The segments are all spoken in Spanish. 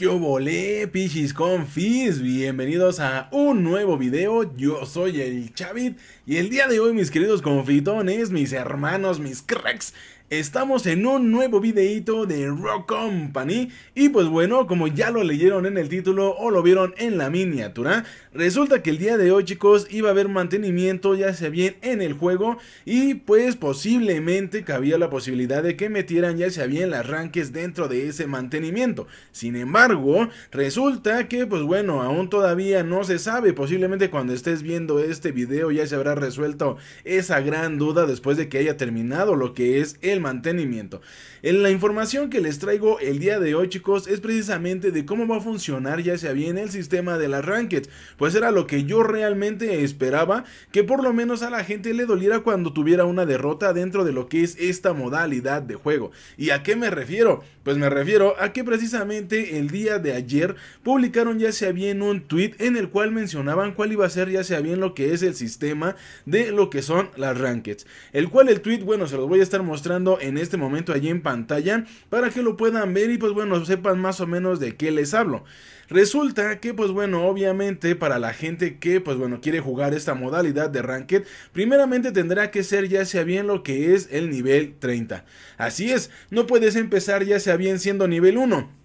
Yo volé, pichis confis, bienvenidos a un nuevo video, yo soy el Chavit y el día de hoy mis queridos confitones, mis hermanos, mis cracks, Estamos en un nuevo videito de Rock Company y pues bueno, como ya lo leyeron en el título o lo vieron en la miniatura, resulta que el día de hoy chicos iba a haber mantenimiento ya sea bien en el juego y pues posiblemente cabía la posibilidad de que metieran ya sea bien las ranques dentro de ese mantenimiento. Sin embargo, resulta que pues bueno, aún todavía no se sabe, posiblemente cuando estés viendo este video ya se habrá resuelto esa gran duda después de que haya terminado lo que es el mantenimiento. En la información que les traigo el día de hoy, chicos, es precisamente de cómo va a funcionar ya sea bien el sistema de las Rankeds Pues era lo que yo realmente esperaba, que por lo menos a la gente le doliera cuando tuviera una derrota dentro de lo que es esta modalidad de juego. ¿Y a qué me refiero? Pues me refiero a que precisamente el día de ayer publicaron ya sea bien un tweet en el cual mencionaban cuál iba a ser ya sea bien lo que es el sistema de lo que son las ranked El cual el tweet, bueno, se los voy a estar mostrando en este momento allí en pantalla para que lo puedan ver y pues bueno sepan más o menos de qué les hablo. Resulta que pues bueno obviamente para la gente que pues bueno quiere jugar esta modalidad de ranked primeramente tendrá que ser ya sea bien lo que es el nivel 30. Así es, no puedes empezar ya sea bien siendo nivel 1.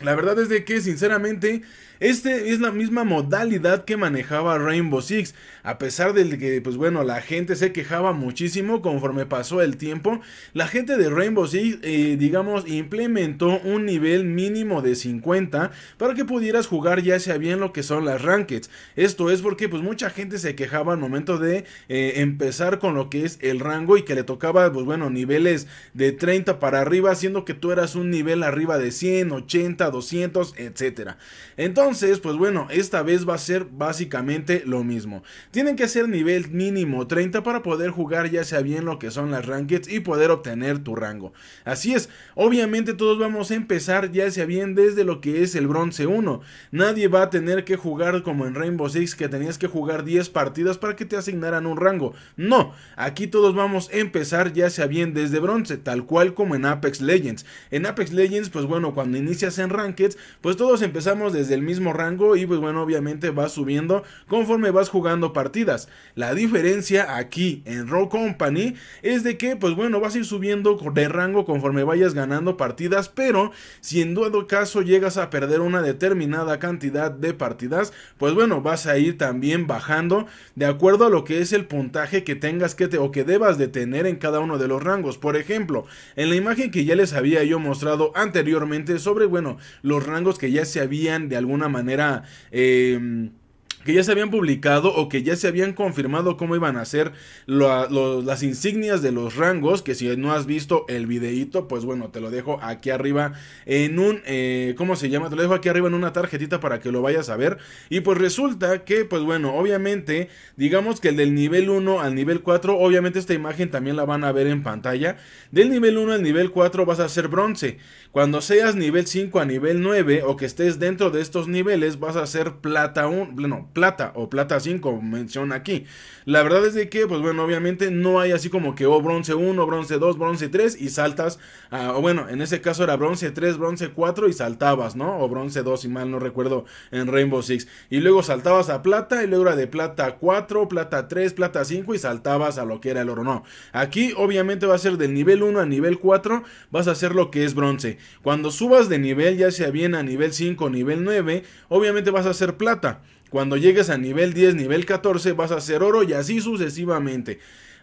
La verdad es de que sinceramente este es la misma modalidad que manejaba Rainbow Six, a pesar de que pues bueno, la gente se quejaba muchísimo conforme pasó el tiempo, la gente de Rainbow Six eh, digamos implementó un nivel mínimo de 50 para que pudieras jugar ya sea bien lo que son las rankings. Esto es porque pues mucha gente se quejaba al momento de eh, empezar con lo que es el rango y que le tocaba pues bueno, niveles de 30 para arriba, siendo que tú eras un nivel arriba de 100, 80 200, etcétera, Entonces, pues bueno, esta vez va a ser básicamente lo mismo. Tienen que ser nivel mínimo 30 para poder jugar ya sea bien lo que son las rankings y poder obtener tu rango. Así es, obviamente todos vamos a empezar ya sea bien desde lo que es el bronce 1. Nadie va a tener que jugar como en Rainbow Six que tenías que jugar 10 partidas para que te asignaran un rango. No, aquí todos vamos a empezar ya sea bien desde bronce, tal cual como en Apex Legends. En Apex Legends, pues bueno, cuando inicias en pues todos empezamos desde el mismo rango y pues bueno, obviamente vas subiendo conforme vas jugando partidas. La diferencia aquí en Raw Company es de que pues bueno, vas a ir subiendo de rango conforme vayas ganando partidas, pero si en dado caso llegas a perder una determinada cantidad de partidas, pues bueno, vas a ir también bajando de acuerdo a lo que es el puntaje que tengas que te, o que debas de tener en cada uno de los rangos. Por ejemplo, en la imagen que ya les había yo mostrado anteriormente sobre, bueno, los rangos que ya se habían de alguna manera... Eh, que ya se habían publicado o que ya se habían confirmado cómo iban a ser las insignias de los rangos, que si no has visto el videito pues bueno, te lo dejo aquí arriba en un, eh, ¿cómo se llama? Te lo dejo aquí arriba en una tarjetita para que lo vayas a ver. Y pues resulta que, pues bueno, obviamente, digamos que el del nivel 1 al nivel 4, obviamente esta imagen también la van a ver en pantalla. Del nivel 1 al nivel 4 vas a ser bronce. Cuando seas nivel 5 a nivel 9 o que estés dentro de estos niveles, vas a ser plata 1, no, plata o plata 5, menciona aquí. La verdad es de que, pues bueno, obviamente no hay así como que o oh, bronce 1, bronce 2, bronce 3 y saltas, ah, o bueno, en ese caso era bronce 3, bronce 4 y saltabas, ¿no? O bronce 2, si mal no recuerdo, en Rainbow Six. Y luego saltabas a plata y luego era de plata 4, plata 3, plata 5 y saltabas a lo que era el oro, no. Aquí obviamente va a ser de nivel 1 a nivel 4, vas a hacer lo que es bronce. Cuando subas de nivel, ya sea bien a nivel 5 o nivel 9, obviamente vas a hacer plata. Cuando llegues a nivel 10, nivel 14 vas a hacer oro y así sucesivamente.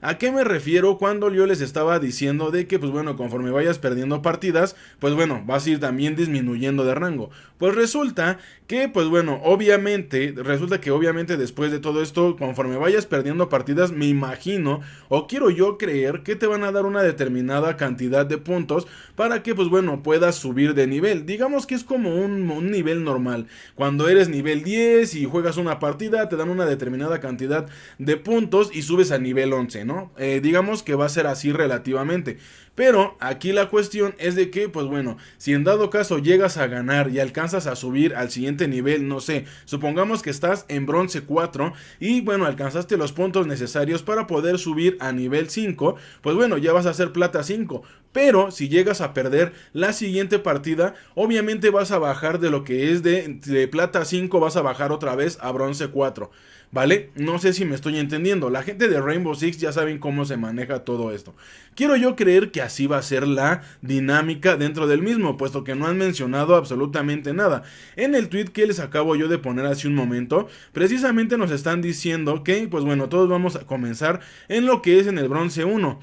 ¿A qué me refiero cuando yo les estaba diciendo de que, pues bueno, conforme vayas perdiendo partidas, pues bueno, vas a ir también disminuyendo de rango? Pues resulta que, pues bueno, obviamente, resulta que obviamente después de todo esto, conforme vayas perdiendo partidas, me imagino, o quiero yo creer, que te van a dar una determinada cantidad de puntos para que, pues bueno, puedas subir de nivel. Digamos que es como un, nivel normal. Cuando eres nivel 10 y juegas una partida, te dan una determinada cantidad de puntos y subes a nivel 11, ¿no? Eh, digamos que va a ser así relativamente. Pero aquí la cuestión es de que, pues bueno, si en dado caso llegas a ganar y alcanzas a subir al siguiente nivel, no sé, supongamos que estás en bronce 4 y bueno, alcanzaste los puntos necesarios para poder subir a nivel 5, pues bueno, ya vas a ser plata 5. Pero si llegas a perder la siguiente partida, obviamente vas a bajar de lo que es de, de plata 5, vas a bajar otra vez a bronce 4. ¿vale? No sé si me estoy entendiendo. La gente de Rainbow Six ya saben cómo se maneja todo esto. Quiero yo creer que así va a ser la dinámica dentro del mismo, puesto que no han mencionado absolutamente nada. En el tweet que les acabo yo de poner hace un momento, precisamente nos están diciendo que, pues bueno, todos vamos a comenzar en lo que es en el bronce 1.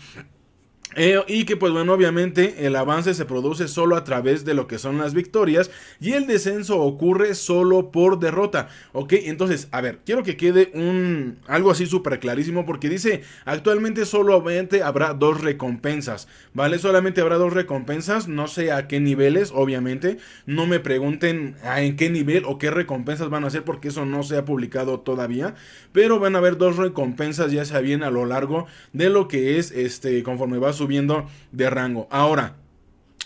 Eh, y que pues bueno, obviamente el avance se produce solo a través de lo que son las victorias y el descenso ocurre solo por derrota, ¿ok? Entonces, a ver, quiero que quede un algo así súper clarísimo porque dice, actualmente solamente habrá dos recompensas, ¿vale? Solamente habrá dos recompensas, no sé a qué niveles, obviamente, no me pregunten en qué nivel o qué recompensas van a ser porque eso no se ha publicado todavía, pero van a haber dos recompensas ya sea bien a lo largo de lo que es este conforme va su subiendo de rango. Ahora,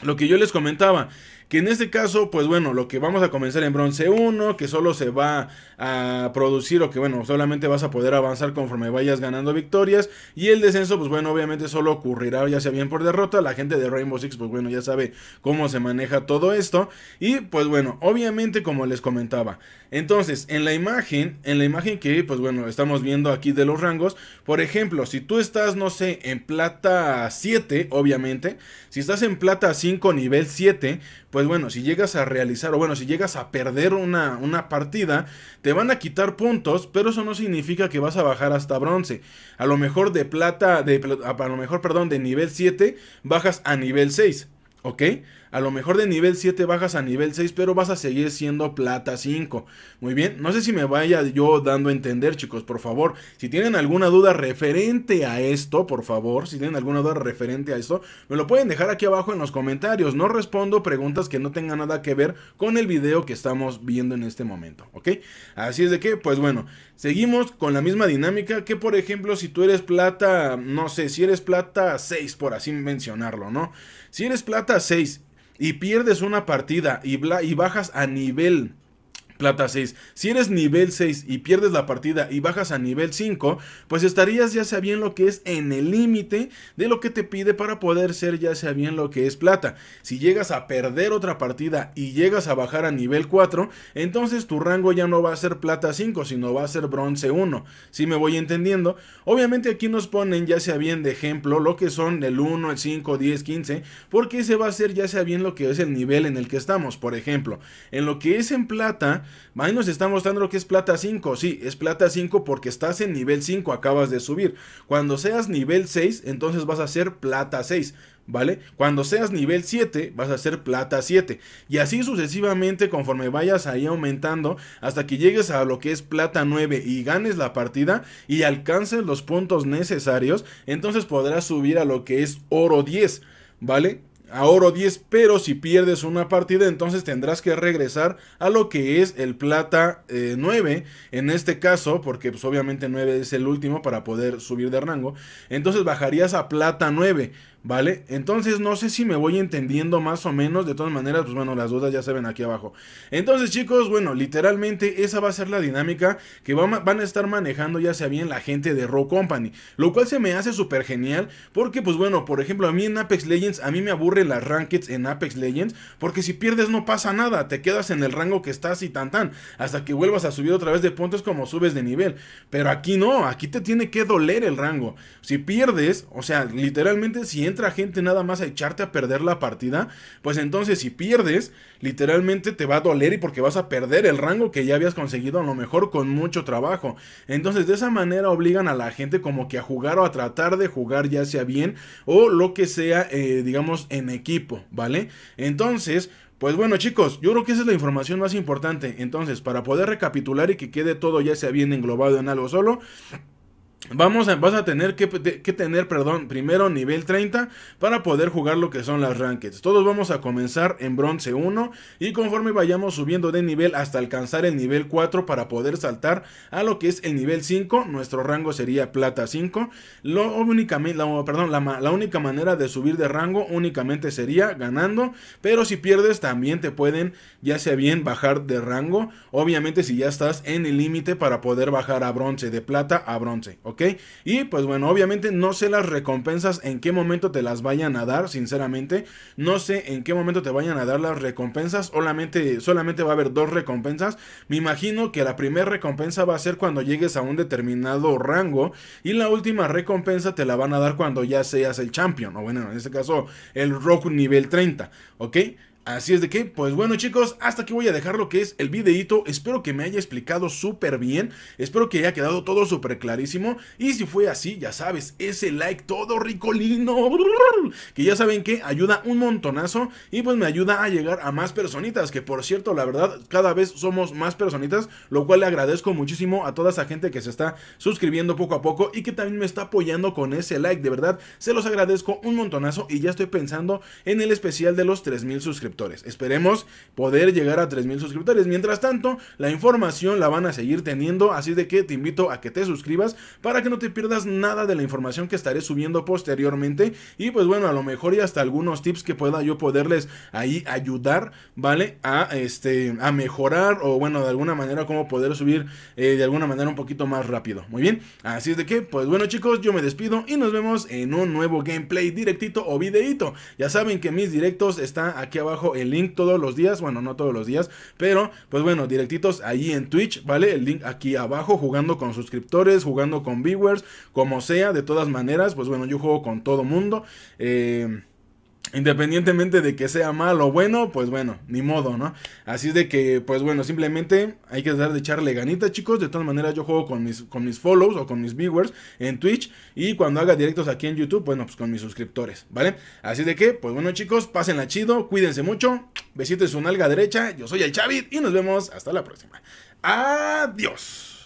lo que yo les comentaba, que en este caso, pues bueno, lo que vamos a comenzar en bronce 1, que solo se va a producir o que bueno, solamente vas a poder avanzar conforme vayas ganando victorias. Y el descenso, pues bueno, obviamente solo ocurrirá ya sea bien por derrota. La gente de Rainbow Six, pues bueno, ya sabe cómo se maneja todo esto. Y pues bueno, obviamente como les comentaba. Entonces, en la imagen, en la imagen que pues bueno, estamos viendo aquí de los rangos. Por ejemplo, si tú estás, no sé, en plata 7, obviamente. Si estás en plata 5, nivel 7 pues bueno, si llegas a realizar o bueno, si llegas a perder una, partida, te van a quitar puntos, pero eso no significa que vas a bajar hasta bronce. A lo mejor de plata, de, a lo mejor, perdón, de nivel 7, bajas a nivel 6, ¿ok? A lo mejor de nivel 7 bajas a nivel 6, pero vas a seguir siendo plata 5. Muy bien, no sé si me vaya yo dando a entender, chicos, por favor. Si tienen alguna duda referente a esto, por favor, si tienen alguna duda referente a esto, me lo pueden dejar aquí abajo en los comentarios. No respondo preguntas que no tengan nada que ver con el video que estamos viendo en este momento, ¿ok? Así es de que, pues bueno, seguimos con la misma dinámica que, por ejemplo, si tú eres plata, no sé, si eres plata 6, por así mencionarlo, ¿no? Si eres plata 6 y pierdes una partida y, y bajas a nivel Plata 6. Si eres nivel 6 y pierdes la partida y bajas a nivel 5, pues estarías ya sea bien lo que es en el límite de lo que te pide para poder ser ya sea bien lo que es plata. Si llegas a perder otra partida y llegas a bajar a nivel 4, entonces tu rango ya no va a ser plata 5, sino va a ser bronce 1. Si me voy entendiendo, obviamente aquí nos ponen ya sea bien de ejemplo lo que son el 1, el 5, 10, 15, porque ese va a ser ya sea bien lo que es el nivel en el que estamos. Por ejemplo, en lo que es en plata, Ahí nos está mostrando lo que es plata 5. Sí, es plata 5 porque estás en nivel 5, acabas de subir. Cuando seas nivel 6, entonces vas a ser plata 6. ¿Vale? Cuando seas nivel 7 vas a ser plata 7 y así sucesivamente conforme vayas ahí aumentando hasta que llegues a lo que es plata 9 y ganes la partida y alcances los puntos necesarios, entonces podrás subir a lo que es oro 10. ¿Vale? a oro 10, pero si pierdes una partida entonces tendrás que regresar a lo que es el plata 9, eh, en este caso, porque pues obviamente 9 es el último para poder subir de rango, entonces bajarías a plata 9. ¿Vale? Entonces no sé si me voy entendiendo más o menos. De todas maneras, pues bueno, las dudas ya se ven aquí abajo. Entonces chicos, bueno, literalmente esa va a ser la dinámica que van a estar manejando ya sea bien la gente de Raw Company. Lo cual se me hace súper genial porque pues bueno, por ejemplo, a mí en Apex Legends, a mí me aburre las rankings en Apex Legends porque si pierdes no pasa nada, te quedas en el rango que estás y tan tan, hasta que vuelvas a subir otra vez de puntos como subes de nivel. Pero aquí no, aquí te tiene que doler el rango. Si pierdes, o sea, literalmente si gente nada más a echarte a perder la partida, pues entonces si pierdes, literalmente te va a doler y porque vas a perder el rango que ya habías conseguido a lo mejor con mucho trabajo. Entonces de esa manera obligan a la gente como que a jugar o a tratar de jugar ya sea bien o lo que sea, eh, digamos, en equipo, ¿vale? Entonces, pues bueno chicos, yo creo que esa es la información más importante. Entonces, para poder recapitular y que quede todo ya sea bien englobado en algo solo, Vamos a, vas a tener que, tener, perdón, primero nivel 30 para poder jugar lo que son las rankings. Todos vamos a comenzar en bronce 1 y conforme vayamos subiendo de nivel hasta alcanzar el nivel 4 para poder saltar a lo que es el nivel 5, nuestro rango sería plata 5. Lo únicamente, la, perdón, la única manera de subir de rango únicamente sería ganando, pero si pierdes también te pueden, ya sea bien, bajar de rango. Obviamente si ya estás en el límite para poder bajar a bronce, de plata a bronce, ¿ok? Y pues bueno, obviamente no sé las recompensas en qué momento te las vayan a dar, sinceramente. No sé en qué momento te vayan a dar las recompensas, solamente, solamente va a haber dos recompensas. Me imagino que la primera recompensa va a ser cuando llegues a un determinado rango y la última recompensa te la van a dar cuando ya seas el champion, o bueno, en este caso el rock nivel 30, ¿ok? Así es de que, pues bueno chicos, hasta aquí voy a dejar lo que es el videito, espero que me haya explicado súper bien, espero que haya quedado todo súper clarísimo, y si fue así, ya sabes, ese like todo ricolino, que ya saben que ayuda un montonazo, y pues me ayuda a llegar a más personitas, que por cierto, la verdad, cada vez somos más personitas, lo cual le agradezco muchísimo a toda esa gente que se está suscribiendo poco a poco, y que también me está apoyando con ese like, de verdad, se los agradezco un montonazo, y ya estoy pensando en el especial de los 3000 suscriptores Esperemos poder llegar a 3.000 suscriptores. Mientras tanto, la información la van a seguir teniendo, así de que te invito a que te suscribas para que no te pierdas nada de la información que estaré subiendo posteriormente. Y pues bueno, a lo mejor y hasta algunos tips que pueda yo poderles ahí ayudar, ¿vale? A, este, a mejorar o bueno, de alguna manera como poder subir eh, de alguna manera un poquito más rápido. Muy bien, así es de que, pues bueno chicos, yo me despido y nos vemos en un nuevo gameplay directito o videito. Ya saben que mis directos están aquí abajo el link todos los días, bueno, no todos los días, pero pues bueno, directitos ahí en Twitch, ¿vale? El link aquí abajo, jugando con suscriptores, jugando con viewers, como sea, de todas maneras, pues bueno, yo juego con todo mundo. Eh, Independientemente de que sea malo o bueno, pues bueno, ni modo, ¿no? Así es de que, pues bueno, simplemente hay que dejar de echarle ganita, chicos. De todas maneras, yo juego con mis, con follows o con mis viewers en Twitch. Y cuando haga directos aquí en YouTube, bueno, pues con mis suscriptores, ¿vale? Así de que, pues bueno, chicos, pásenla chido, cuídense mucho. Besitos en su nalga derecha. Yo soy el Chavit y nos vemos hasta la próxima. Adiós.